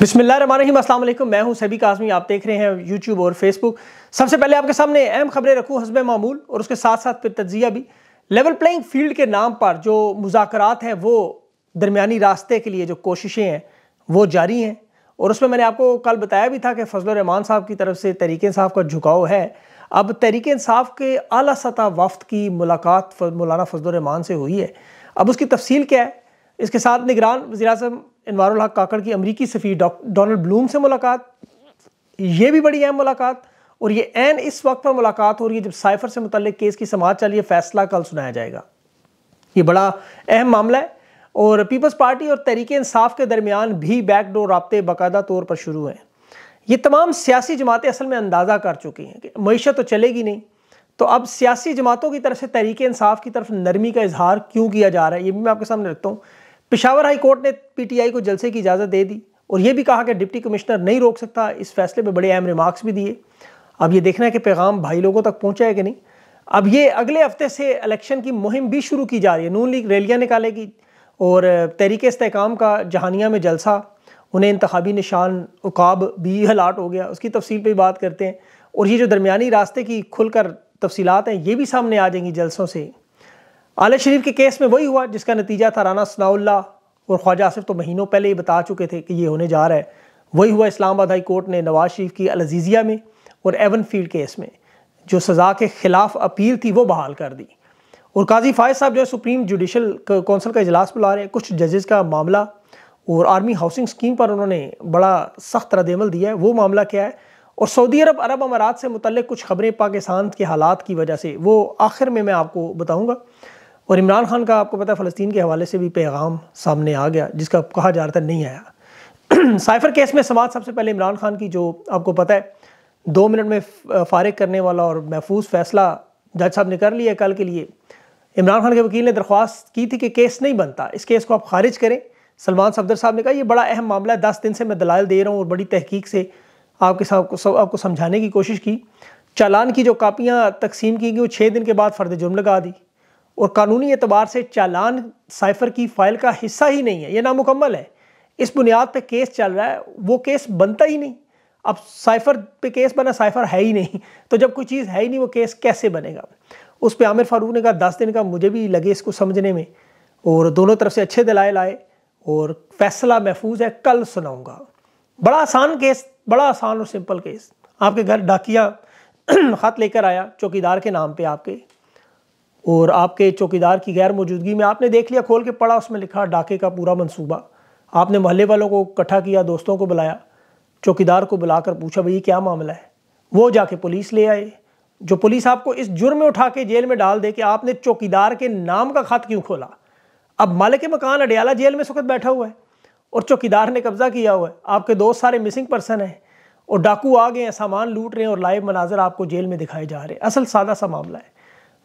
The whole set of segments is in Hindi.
बिसमिल्लाम मैं हूं सभी काजमी आप देख रहे हैं यूट्यूब और फेसबुक सबसे पहले आपके सामने अहम खबरें रखूँ हसब मामूल और उसके साथ साथ फिर तजिया भी लेवल प्लेइंग फील्ड के नाम पर जो मुजात हैं वो दरमियानी रास्ते के लिए जो कोशिशें हैं वो जारी हैं और उसमें मैंने आपको कल बताया भी था कि फजल रहमान साहब की तरफ से तहरीक साहब का झुकाव है अब तहरीक इंसाफ के अली सतह वफ्त की मुलाकात मौलाना फजल रहमान से हुई है अब उसकी तफसील क्या है इसके साथ निगरान वजी अजम इनवारुल काकड़ की अमरीकी सफ़ी डोनल्ड ब्लूम से मुलाकात ये भी बड़ी अहम मुलाकात और ये एन इस वक्त पर मुलाकात हो रही है जब साइफर से मुतल केस की समाज चलिए फैसला कल सुनाया जाएगा ये बड़ा अहम मामला है और पीपल्स पार्टी और तहरीक इंसाफ के दरमियान भी बैकडोर रबते बाकायदा तौर पर शुरू हैं ये तमाम सियासी जमातें असल में अंदाज़ा कर चुकी हैं कि मीशत तो चलेगी नहीं तो अब सियासी जमातों की तरफ से तहरीक इंसाफ की तरफ नरमी का इजहार क्यों किया जा रहा है ये भी मैं आपके सामने रखता हूँ पिशावर हाई कोर्ट ने पीटीआई को जलसे की इजाज़त दे दी और ये भी कहा कि डिप्टी कमिश्नर नहीं रोक सकता इस फैसले पे बड़े अहम रिमार्क्स भी दिए अब ये देखना है कि पैगाम भाई लोगों तक पहुँचा है कि नहीं अब ये अगले हफ्ते से इलेक्शन की मुहिम भी शुरू की जा रही है नून लीग रैलियाँ निकालेगी और तहरीक इसकाम का जहानिया में जलसा उन्हें इंतबी निशान उकाब भी हलाट हो गया उसकी तफसील पर बात करते हैं और ये जो दरमिया रास्ते की खुलकर तफसीलत हैं ये भी सामने आ जाएंगी जलसों से आले शरीफ के केस में वही हुआ जिसका नतीजा था राना सनाउल्ला और ख्वाजा आसिफ तो महीनों पहले ही बता चुके थे कि ये होने जा रहा है वही हुआ इस्लामाबाद हाई कोर्ट ने नवाज शरीफ की अलजीज़िया में और एवन फील्ड केस में जो सज़ा के ख़िलाफ़ अपील थी वो बहाल कर दी और काजी फायज साहब जो है सुप्रीम जुडिशल कौंसिल का इजलास बुला रहे हैं कुछ जजेस का मामला और आर्मी हाउसिंग स्कीम पर उन्होंने बड़ा सख्त रदमल दिया है वो मामला क्या है और सऊदी अरब अरब अमारात से मुतल कुछ खबरें पाकिस्तान के हालात की वजह से वो आखिर में मैं आपको बताऊँगा और इमरान खान का आपको पता है फ़लस्तीन के हवाले से भी पैगाम सामने आ गया जिसका कहा जा रहा था नहीं आया साइफर केस में समाज सबसे पहले इमरान खान की जो आपको पता है दो मिनट में फारग करने वाला और महफूज फैसला जज साहब ने कर लिया कल के लिए इमरान खान के वकील ने दरख्वास्त की थी कि केस नहीं बनता इस केस को आप खारिज करें सलमान सफदर साहब ने कहा यह बड़ा अहम मामला है दस दिन से मैं दलाल दे रहा हूँ और बड़ी तहकीक से आपके साथ आपको समझाने की कोशिश की चालान की जो कापियाँ तकसीम की गई वो छः दिन के बाद फर्द जुर्म लगा दी और कानूनी एतबार से चालान साइफर की फ़ाइल का हिस्सा ही नहीं है यह नामुकम्मल है इस बुनियाद पर केस चल रहा है वो केस बनता ही नहीं अब साइफर पे केस बना साइफर है ही नहीं तो जब कोई चीज़ है ही नहीं वो केस कैसे बनेगा उस पर आमिर फारूक ने कहा दस दिन का मुझे भी लगे इसको समझने में और दोनों तरफ से अच्छे दलाए लाए और फैसला महफूज है कल सुनाऊंगा बड़ा आसान केस बड़ा आसान और सिंपल केस आपके घर डाकिया ख़त लेकर आया चौकीदार के नाम पे आपके और आपके चौकीदार की गैर मौजूदगी में आपने देख लिया खोल के पढ़ा उसमें लिखा डाके का पूरा मंसूबा आपने मोहल्ले वालों को इकट्ठा किया दोस्तों को बुलाया चौकीदार को बुलाकर पूछा भाई क्या मामला है वो जाके पुलिस ले आए जो पुलिस आपको इस जुर्म में उठा के जेल में डाल दे कि आपने चौकीदार के नाम का खात क्यों खोला अब मालिक मकान अडयाला जेल में सुखद बैठा हुआ है और चौकीदार ने कब्जा किया हुआ है आपके दोस्त सारे मिसिंग पर्सन हैं और डाकू आ गए हैं सामान लूट रहे हैं और लाइव मनाजर आपको जेल में दिखाए जा रहे हैं असल सादा सा मामला है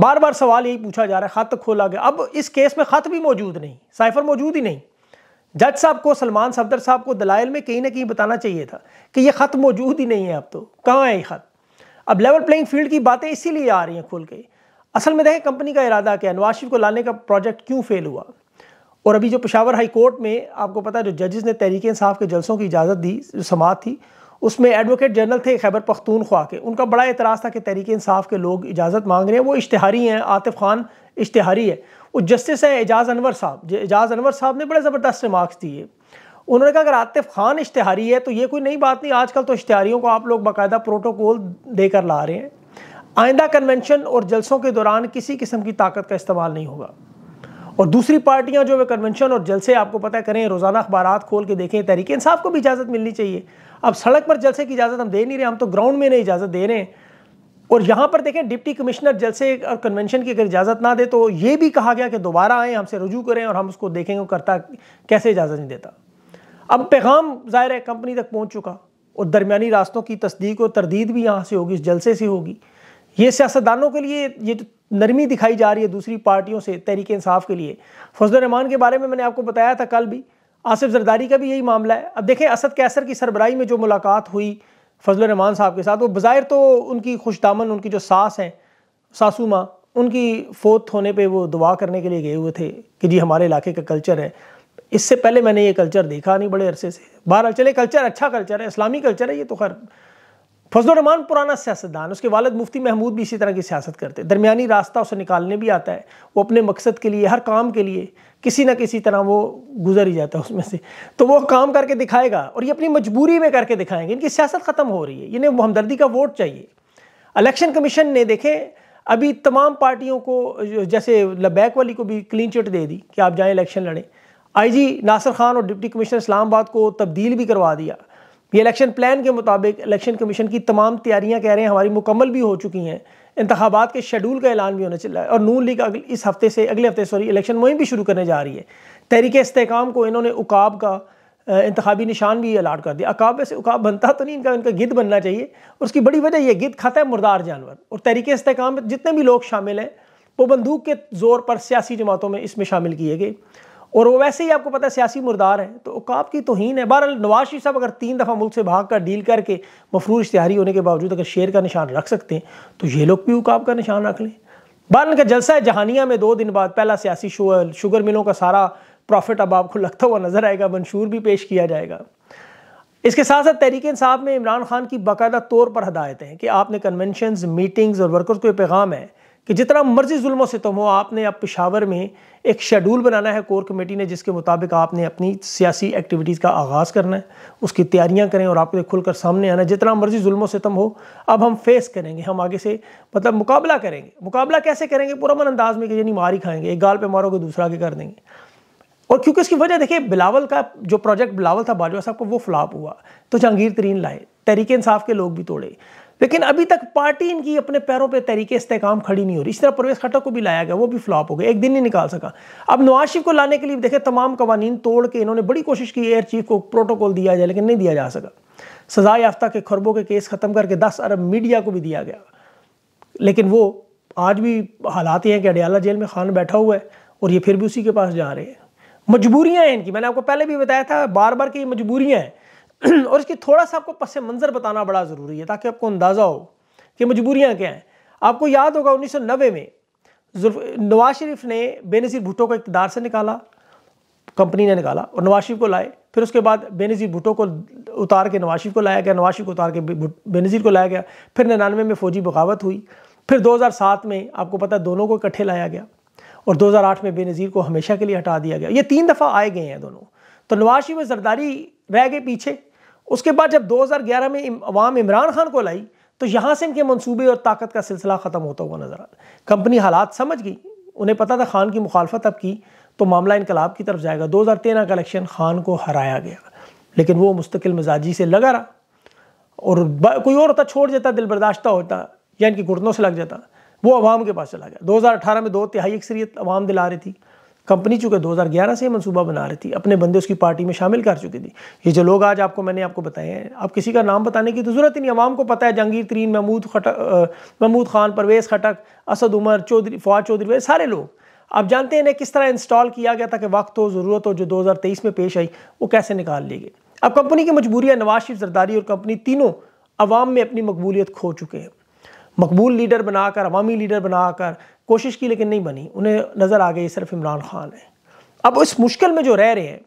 बार बार सवाल यही पूछा जा रहा है ख़त खोला गया अब इस केस में ख़त भी मौजूद नहीं साइफर मौजूद ही नहीं जज साहब को सलमान सफदर साहब को दलाइल में कहीं ना कहीं बताना चाहिए था कि ये ख़त मौजूद ही नहीं है अब तो कहाँ है ये ख़त अब लेवल प्लेइंग फील्ड की बातें इसीलिए आ रही हैं खोल के असल में देखें कंपनी का इरादा क्या नवाशिफ को लाने का प्रोजेक्ट क्यों फेल हुआ और अभी जो पेशावर हाई कोर्ट में आपको पता है जो जजेस ने तहरीक इंसाफ के जलसों की इजाज़त दी जो समात थी उसमें एडवोकेट जनरल थे खैबर पख्तूनख्वा के उनका बड़ा एतराज़ था कि तहरीक इंसाफ के लोग इजाज़त मांग रहे हैं वो इश्तहारी हैं आतिफ खान इश्तहारी है वो जस्टिस हैं एजाज़ अनवर साहब एजाज़ अनवर साहब ने बड़े ज़बरदस्त रिमार्क्स दिए उन्होंने कहा अगर आतिफ खान इश्तहारी है तो ये कोई नई बात नहीं आजकल तो इश्तहारियों को आप लोग बाकायदा प्रोटोकॉल देकर ला रहे हैं आइंदा कन्वेंशन और जलसों के दौरान किसी किस्म की ताकत का इस्तेमाल नहीं होगा और दूसरी पार्टियां जो है कन्वेंशन और जलसे आपको पता करें रोज़ाना अखबार खोल के देखें तहरीक इंसाफ को भी इजाज़त मिलनी चाहिए अब सड़क पर जलसे की इजाज़त हम दे नहीं रहे हम तो ग्राउंड में नहीं इजाज़त दे रहे हैं और यहां पर देखें डिप्टी कमिश्नर जलसे और कन्वेंशन की अगर इजाज़त ना दे तो ये भी कहा गया कि दोबारा आए हमसे रजू करें और हम उसको देखेंगे करता कैसे इजाज़त नहीं देता अब पैगाम ज़ाहिर है कंपनी तक पहुँच चुका और दरमियानी रास्तों की तस्दीक और तरदीद भी यहाँ से होगी इस जलसे से होगी ये सियासतदानों के लिए ये नरमी दिखाई जा रही है दूसरी पार्टियों से तहरीक इंसाफ के लिए फजल रहमान के बारे में मैंने आपको बताया था कल भी आसिफ जरदारी का भी यही मामला है अब देखें असद कैसर की सरबराही में जो मुलाकात हुई फजल रहमान साहब के साथ वो बज़ाहिर तो उनकी खुश दामन उनकी जो सास हैं सासू माँ उनकी फोत होने पर वो दुआ करने के लिए गए हुए थे कि जी हमारे इलाके का कल्चर है इससे पहले मैंने ये कल्चर देखा नहीं बड़े अरसे से बहरहाल चले कल्चर अच्छा कल्चर है इस्लामी कल्चर है ये तो खैर फजल रहमान पुराना सियासतदान उसके वालद मुफ्ती महमूद भी इसी तरह की सियासत करते दरमियानी रास्ता उसे निकालने भी आता है वो अपने मकसद के लिए हर काम के लिए किसी ना किसी तरह वो गुजर ही जाता है उसमें से तो वो काम करके दिखाएगा और ये अपनी मजबूरी में करके दिखाएंगे इनकी सियासत ख़त्म हो रही है इन्हें हमदर्दी का वोट चाहिए अलेक्शन कमीशन ने देखें अभी तमाम पार्टियों को जैसे लबैक वाली को भी क्लीन चिट दे दी कि आप जाएँ इलेक्शन लड़ें जी नासिर खान और डिप्टी कमिश्नर इस्लामाबाद को तब्दील भी करवा दिया ये इलेक्शन प्लान के मुताबिक इलेक्शन कमीशन की तमाम तैयारियां कह रहे हैं हमारी मुकम्मल भी हो चुकी हैं इंतबात के शेड्यूल का ऐलान भी होने चला है और नून लीग अगले इस हफ्ते से अगले हफ्ते सॉरी इलेक्शन मुहिम भी शुरू करने जा रही है तहरीक इसकाम को इन्होंने उकाब का इंतबी निशान भी अलाट कर दिया अकाब वैसे उकाब बनता तो नहीं इनका इनका गिद्ध बनना चाहिए उसकी बड़ी वजह यह गिद्ध खाता है मुर्दार जानवर और तहरीक इसकाम में जितने भी लोग शामिल हैं वो बंदूक के ज़ोर पर सियासी जमातों में इसमें शामिल किए गए और वो वैसे ही आपको पता है सियासी मुर्दार है तो उकाब की तोहन है बहरहाल नवाज शरीफ साहब अगर तीन दफ़ा मुल्क से भाग कर डील करके मफरूर इश्तहारी होने के बावजूद अगर शेर का निशान रख सकते हैं तो ये लोग भी उकाब का निशान रख लें बहर का जलसा है जहानिया में दो दिन बाद पहला सियासी शो शुगर मिलों का सारा प्रॉफिट अब आपको लगता हुआ नज़र आएगा मंशूर भी पेश किया जाएगा इसके साथ साथ तहरीक साहब में इमरान खान की बाकायदा तौर पर हदायतें हैं कि आपने कन्वेंशन मीटिंग्स और वर्कर्स को पैगाम है कि जितना मर्जी जुल्म सितम हो आपने अब पिशावर में एक शेड्यूल बनाना है कोर कमेटी ने जिसके मुताबिक आपने अपनी सियासी एक्टिविटीज़ का आगाज़ करना है उसकी तैयारियां करें और आपके खुलकर सामने आना जितना मर्जी जुल्म तम हो अब हम फेस करेंगे हम आगे से मतलब मुकाबला करेंगे मुकाबला कैसे करेंगे पूरा मन अंदाज में कि यानी मारी खाएंगे एक गाल पर मारोगे दूसरा आगे कर देंगे और क्योंकि इसकी वजह देखिए बिलावल का जो प्रोजेक्ट बिलावल था बाजवा साहब का वो फ्लॉप हुआ तो जहांगीर तरीन लाए तहरीक इंसाफ के लोग भी तोड़े लेकिन अभी तक पार्टी इनकी अपने पैरों पे तरीके इस्तेकाम खड़ी नहीं हो रही इस तरह प्रवेश खट्टक को भी लाया गया वो भी फ्लॉप हो गया एक दिन नहीं निकाल सका अब नवाज शरीफ को लाने के लिए देखे तमाम कवानीन तोड़ के इन्होंने बड़ी कोशिश की एयर चीफ को प्रोटोकॉल दिया जाए लेकिन नहीं दिया जा सका सजा याफ्ता के खरबों के केस ख़त्म करके दस अरब मीडिया को भी दिया गया लेकिन वो आज भी हालात ये हैं कि अडियाला जेल में खान बैठा हुआ है और ये फिर भी उसी के पास जा रहे हैं मजबूरियाँ हैं इनकी मैंने आपको पहले भी बताया था बार बार कि ये मजबूरियाँ हैं और इसकी थोड़ा सा आपको पस मंज़र बताना बड़ा ज़रूरी है ताकि आपको अंदाज़ा हो कि मजबूरियाँ क्या हैं आपको याद होगा उन्नीस सौ नब्बे में नवाज शरीफ ने बेनज़ीर भुटो को इकतदार से निकाला कंपनी ने निकाला और नवाज शरीफ को लाए फिर उसके बाद बेनज़ीर भुटो को उतार के नवाज शरीफ को लाया गया नवाज शरीफ को उतार के बेनज़ीर को लाया गया फिर निन्यानवे में फ़ौजी बगावत हुई फिर 2007 में आपको पता है दोनों को इकट्ठे लाया गया और 2008 में बेनज़ीर को हमेशा के लिए हटा दिया गया ये तीन दफ़ा आए गए हैं दोनों तो नवाज शरीफ और जरदारी रह गए पीछे उसके बाद जब 2011 में अवाम इमरान खान को लाई तो यहाँ से इनके मनसूबे और ताकत का सिलसिला ख़त्म होता हुआ नजर आया कंपनी हालात समझ गई उन्हें पता था खान की मुखालफत अब की तो मामला इनकलाब की तरफ जाएगा 2013 का इलेक्शन खान को हराया गया लेकिन वो मुस्तकिल मिजाजी से लगा रहा और कोई और होता छोड़ जाता दिल बर्दाश्ता होता या इनके घुटनों से लग जाता वो अवाम के पास चला गया अठारह में दो तिहाई अक्सरियत अवाम दिला रही थी कंपनी चूंकि 2011 से मनसूबा बना रही थी अपने बंदे उसकी पार्टी में शामिल कर चुकी थी ये जो लोग आज आपको मैंने आपको बताए हैं अब किसी का नाम बताने की तो ज़रूरत ही नहीं आवाम को पता है जहांगीर तरीन महमूद खटक महमूद खान परवेज़ खटक असद उमर चौधरी फवाद चौधरी वे सारे लोग आप जानते हैं इन्हें किस तरह इंस्टॉल किया गया ताकि वक्त हो ज़रूरत हो जो दो में पेश आई वो कैसे निकाल ली गई अब कंपनी की मजबूरी है नवाज शरीफ जरदारी और कंपनी तीनों अवाम में अपनी मकबूलियत खो चुके हैं मकबूल लीडर बनाकर अवामी लीडर बनाकर कोशिश की लेकिन नहीं बनी उन्हें नज़र आ गई सिर्फ इमरान खान है अब इस मुश्किल में जो रह रहे हैं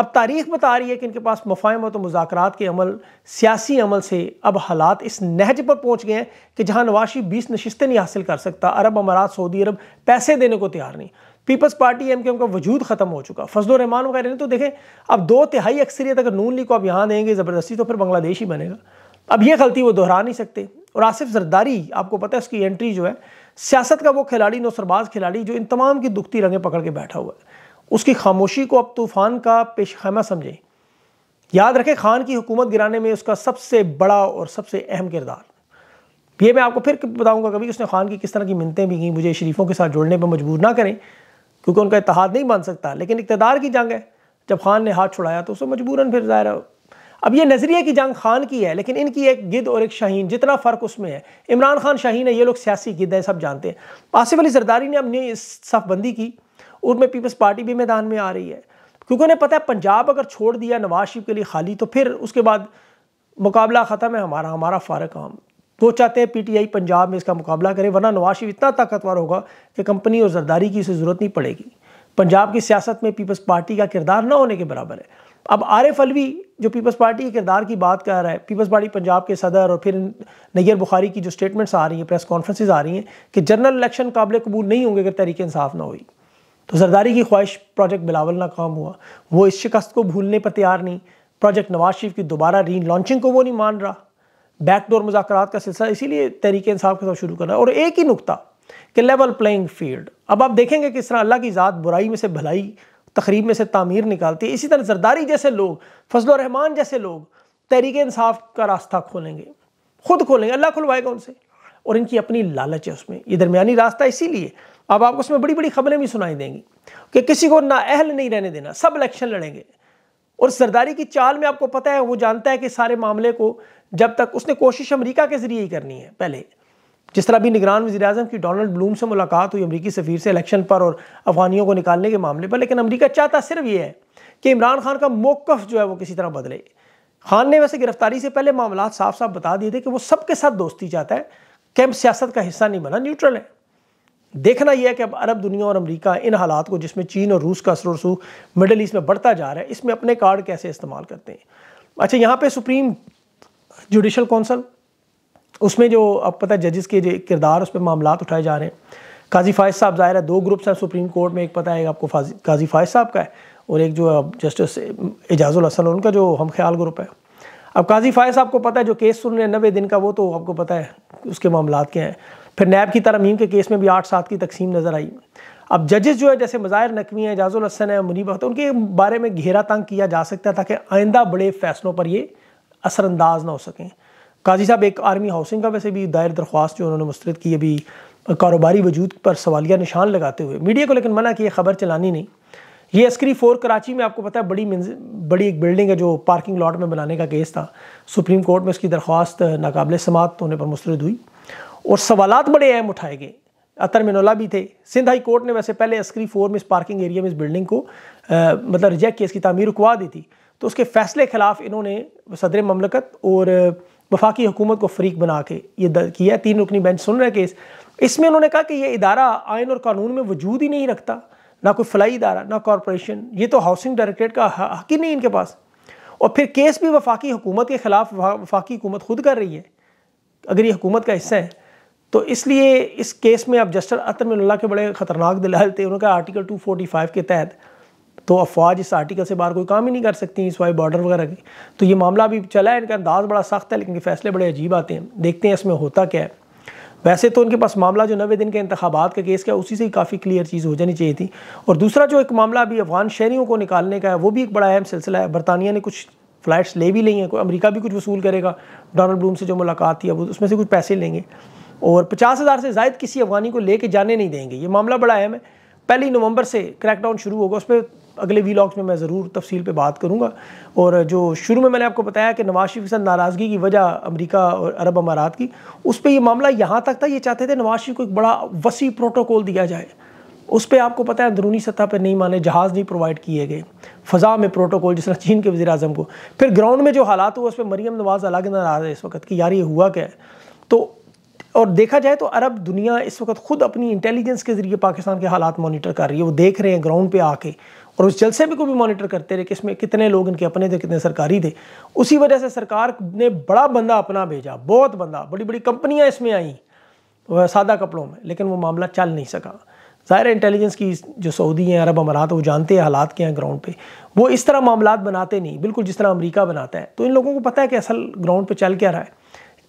अब तारीख बता रही है कि इनके पास मफाहम तो मुजाकर के अमल सियासी अमल से अब हालात इस नहज पर पहुँच गए हैं कि जहाँ नवाशी बीस नशस्तें नहीं हासिल कर सकता अरब अमारात सऊदी अरब पैसे देने को तैयार नहीं Peoples Party M K M का वजूद ख़त्म हो चुका फजल रहमान वगैरह ने तो देखें अब दो तिहाई अक्सरियत अगर नून लीग को अब यहाँ देंगे ज़बरदस्ती तो फिर बांग्लादेश ही बनेगा अब ये गलती वो दोहरा नहीं सकते और आसिफ जरदारी आपको पता है उसकी एंट्री जो है सियासत का वो खिलाड़ी नौसरबाज खिलाड़ी जो इन तमाम की दुखती रंगें पकड़ के बैठा हुआ है उसकी खामोशी को अब तूफान का पेश खैमा समझें याद रखें खान की हुकूमत गिराने में उसका सबसे बड़ा और सबसे अहम किरदार ये मैं आपको फिर बताऊंगा कभी उसने खान की किस तरह की मिनतें भी की मुझे शरीफों के साथ जुड़ने पर मजबूर ना करें क्योंकि उनका इतिहाद नहीं बन सकता लेकिन इकतदार की जंग है जब खान ने हाथ छुड़ाया तो उसे मजबूरन फिर ज़ाहिर अब ये नज़रिए की जंग खान की है लेकिन इनकी एक गिद और एक शाहीन जितना फ़र्क उसमें है इमरान खान शाहीन है ये लोग सियासी गिद हैं सब जानते हैं आसिफ अली जरदारी ने अपनी सफबंदी की उनमें पीपल्स पार्टी भी मैदान में आ रही है क्योंकि उन्हें पता है पंजाब अगर छोड़ दिया नवाज शरीफ के लिए खाली तो फिर उसके बाद मुकाबला ख़त्म है हमारा हमारा फ़र्क आम वो चाहते हैं आई पंजाब में इसका मुकाबला करें वरना नवाज शरीफ इतना ताकतवर होगा कि कंपनी और जरदारी की इसे ज़रूरत नहीं पड़ेगी पंजाब की सियासत में पीपल्स पार्टी का किरदार ना होने के बराबर है अब आरिफ अलवी जो पीपल्स पार्टी के किरदार की बात कर रहा है पीपल्स पार्टी पंजाब के सदर और फिर नैयर बुखारी की जो स्टेटमेंट्स आ रही हैं प्रेस कॉन्फ्रेंसेज आ रही हैं कि जनरल इलेक्शन काबिल कबूल नहीं होंगे अगर तरीके इंसाफ ना हुई तो जरदारी की ख्वाहिश प्रोजेक्ट बिलावल नाकाम हुआ वो इस शिकस्त को भूलने पर तैयार नहीं प्रोजेक्ट नवाज शरीफ की दोबारा री लॉन्चिंग को वो नहीं मान रहा बैकडोर मुजात का सिलसिला इसीलिए तरीके इंसाफ के साथ शुरू कर रहा है और एक ही नुकता कि लेवल प्लेइंग फील्ड अब आप देखेंगे किस तरह अल्लाह की ज़ात बुराई में से भलाई तकरीब में से तामीर निकालती है इसी तरह जरदारी जैसे लोग फजल रहमान जैसे लोग तहरीक इंसाफ का रास्ता खोलेंगे खुद खोलेंगे अल्लाह खुलवाएगा उनसे और इनकी अपनी लालच है उसमें ये दरमियानी रास्ता इसीलिए अब आपको उसमें बड़ी बड़ी खबरें भी सुनाई देंगी कि किसी को ना अहल नहीं रहने देना सब इलेक्शन लड़ेंगे और सरदारी की चाल में आपको पता है वो जानता है कि सारे मामले को जब तक उसने कोशिश अमेरिका के ज़रिए ही करनी है पहले जिस तरह अभी निगरान वजी अजम की डोनल्ड ब्लूम से मुलाकात हुई अमरीकी सफ़ीर से इलेक्शन पर और अफगानियों को निकालने के मामले पर लेकिन अमरीका चाहता सिर्फ ये है कि इमरान खान का मौकफ जो है वो किसी तरह बदले खान ने वैसे गिरफ्तारी से पहले मामला साफ साफ बता दिए थे कि वो सबके साथ दोस्ती चाहता है कैंप सियासत का हिस्सा नहीं बना न्यूट्रल है देखना यह है कि अब अरब दुनिया और अमरीका इन हालात को जिसमें चीन और रूस का असर रसू मिडल ईस्ट में बढ़ता जा रहा है इसमें अपने कार्ड कैसे इस्तेमाल करते हैं अच्छा यहाँ पे सुप्रीम जुडिशल कौंसल उसमें जो अब पता है जजेस के किरदार उस पर मामला उठाए जा रहे हैं काजी फायज साहब जाहिर है दो ग्रुप्स हैं सुप्रीम कोर्ट में एक पता है आपको काजी फायज साहब का है और एक जो जस्टिस एजाजुल हसन उनका जो हम ख्याल ग्रुप है अब काजी फायज साहब को पता है जो केस सुन रहे हैं नबे दिन का वो तो आपको पता है उसके मामला क्या हैं फिर नैब की तरमीम के केस में भी आठ सात की तकसीम नज़र आई अब जजेस जो है जैसे मज़ाहिर नकवी हैं एजाजुल हसन है मुनीब अख्तर उनके बारे में घेरा तंग किया जा सकता है ताकि आइंदा बड़े फैसलों पर ये असरानंदाज ना हो सकें काजी साहब एक आर्मी हाउसिंग का वैसे भी दायर दरख्वास्त जो उन्होंने मुस्तरद की अभी कारोबारी वजूद पर सवालिया निशान लगाते हुए मीडिया को लेकिन मना कि यह खबर चलानी नहीं ये अस्करी फोर कराची में आपको पता है बड़ी बड़ी एक बिल्डिंग है जो पार्किंग लॉट में बनाने का केस था सुप्रीम कोर्ट में उसकी दरख्वास्त नाकबले समाप्त होने पर मुस्रद हुई और सवाल बड़े अहम उठाए गए अतर मिनोला भी थे सिंध हाई कोर्ट ने वैसे पहले अस्करी फोर में इस पार्किंग एरिया में इस बिल्डिंग को आ, मतलब रिजेक्ट किया इसकी तमीर रुकवा दी थी तो उसके फैसले खिलाफ इन्होंने सदर ममलकत और वफाकी हुकूमत को फरीक बना के ये किया तीन रुकनी बेंच सुन रहे केस इसमें उन्होंने कहा कि ये इदारा आयन और कानून में वजूद ही नहीं रखता ना कोई फलाई इदारा ना कॉरपोरेशन ये तो हाउसिंग डायरेक्टरेट का हक ही नहीं इनके पास और फिर केस भी वफाकी हुकूमत के ख़िलाफ़ वफाकी हुकूमत खुद कर रही है अगर ये हुकूमत का हिस्सा है तो इसलिए इस केस में अब जस्टर अतर के बड़े ख़तरनाक दलाल थे उन्होंने कहा आर्टिकल फाइव के तहत तो अफवाज इस आर्टिकल से बाहर कोई काम ही नहीं कर सकती इस वाई बॉर्डर वगैरह के तो ये मामला अभी चला है इनका अंदाज़ बड़ा सख्त है लेकिन फैसले बड़े अजीब आते हैं देखते हैं इसमें होता क्या है वैसे तो उनके पास मामला जो नवे दिन के इंतबात का केस का उसी से ही काफ़ी क्लियर चीज़ हो जानी चाहिए थी और दूसरा जो एक मामला अभी अफगान शहरीों को निकालने का है वो भी एक बड़ा अहम सिलसिला है बरतानिया ने कुछ फ़्लाइट्स ले भी ली हैं कोई अमरीका भी कुछ वसूल करेगा डोनल्ड ब्लूम से जो मुलाकात थी अब उसमें से कुछ पैसे लेंगे और पचास हज़ार से जायद किसी अफगानी को लेके जाने नहीं देंगे ये मामला बड़ा अहम है पहली नवंबर से क्रैकडाउन शुरू होगा उस पर अगले वी में मैं ज़रूर तफसील पे बात करूँगा और जो शुरू में मैंने आपको बताया कि नवाज शरीफ के साथ नाराज़गी की वजह अमेरिका और अरब अमारात की उस पर यह मामला यहाँ तक था ये चाहते थे नवाज शरीफ को एक बड़ा वसी प्रोटोकॉल दिया जाए उस पर आपको पता है अंदरूनी सतह पर नहीं माने जहाज़ नहीं प्रोवाइड किए गए फ़जा में प्रोटोकॉल जिस तरह चीन के वजी अजम को फिर ग्राउंड में जो हालात हुआ उस पर मरीम नवाज़ अलग नाराज़ है इस वक्त कि यार ये हुआ क्या है तो और देखा जाए तो अरब दुनिया इस वक्त खुद अपनी इंटेलिजेंस के ज़रिए पाकिस्तान के हालात मॉनिटर कर रही है वो देख रहे हैं ग्राउंड पे आके और उस जलसे भी को भी मॉनिटर करते रहे कि इसमें कितने लोग इनके अपने थे कितने सरकारी थे उसी वजह से सरकार ने बड़ा बंदा अपना भेजा बहुत बंदा बड़ी बड़ी कंपनियाँ इसमें आईं सादा कपड़ों में लेकिन वो मामला चल नहीं सका ज़ाहिर इंटेलिजेंस की जो सऊदी हैं अरब अमारात वो जानते हैं हालात के हैं ग्राउंड पे वो इस तरह मामला बनाते नहीं बिल्कुल जिस तरह अमेरिका बनाता है तो इन लोगों को पता है कि असल ग्राउंड पे चल क्या रहा है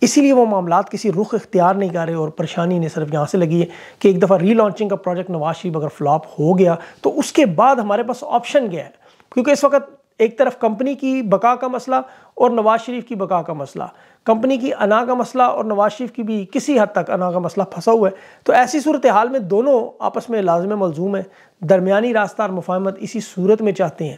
इसीलिए वो मामला किसी रुख इख्तियार नहीं कर रहे और परेशानी ने सिर्फ यहाँ से लगी है कि एक दफ़ा री लॉन्चिंग का प्रोजेक्ट नवाज शरीफ अगर फ्लॉप हो गया तो उसके बाद हमारे पास ऑप्शन गया है क्योंकि इस वक्त एक तरफ कंपनी की बका का मसला और नवाज शरीफ की बका का मसला कंपनी की अना का मसला और नवाज शरीफ की भी किसी हद तक अना का मसला फंसा हुआ है तो ऐसी सूरत हाल में दोनों आपस में लाजम मलजूम है दरमिया रास्ता और मुफाहमत इसी सूरत में चाहते हैं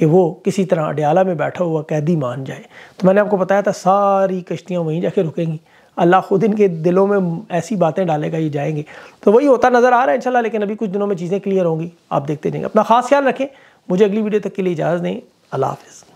कि वो किसी तरह अडयाला में बैठा हुआ कैदी मान जाए तो मैंने आपको बताया था सारी कश्तियाँ वहीं जाके रुकेंगी अल्लाह खुद इनके दिलों में ऐसी बातें डालेगा ये जाएंगे तो वही होता नज़र आ रहा है इंशाल्लाह लेकिन अभी कुछ दिनों में चीज़ें क्लियर होंगी आप देखते जाएंगे अपना खास ख्याल रखें मुझे अगली वीडियो तक के लिए इजाज़त दें अल्लाह हाफिज़